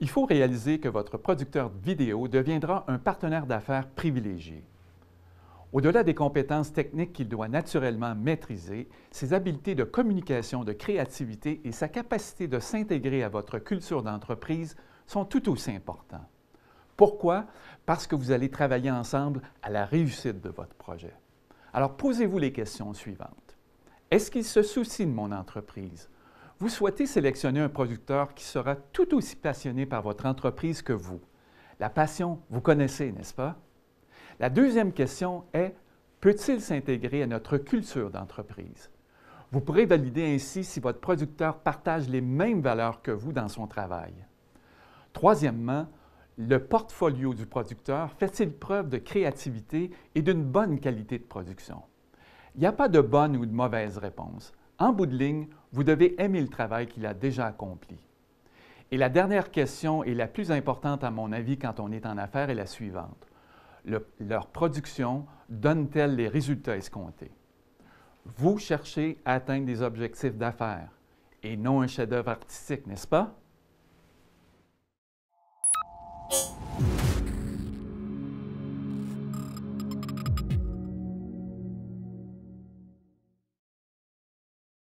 il faut réaliser que votre producteur vidéo deviendra un partenaire d'affaires privilégié. Au-delà des compétences techniques qu'il doit naturellement maîtriser, ses habiletés de communication, de créativité et sa capacité de s'intégrer à votre culture d'entreprise sont tout aussi importants. Pourquoi? Parce que vous allez travailler ensemble à la réussite de votre projet. Alors posez-vous les questions suivantes. Est-ce qu'il se soucie de mon entreprise? Vous souhaitez sélectionner un producteur qui sera tout aussi passionné par votre entreprise que vous. La passion, vous connaissez, n'est-ce pas? La deuxième question est, peut-il s'intégrer à notre culture d'entreprise? Vous pourrez valider ainsi si votre producteur partage les mêmes valeurs que vous dans son travail. Troisièmement, le portfolio du producteur fait-il preuve de créativité et d'une bonne qualité de production? Il n'y a pas de bonne ou de mauvaise réponse. En bout de ligne, vous devez aimer le travail qu'il a déjà accompli. Et la dernière question et la plus importante à mon avis quand on est en affaires est la suivante. leur production donne-t-elle les résultats escomptés? Vous cherchez à atteindre des objectifs d'affaires et non un chef-d'œuvre artistique, n'est-ce pas?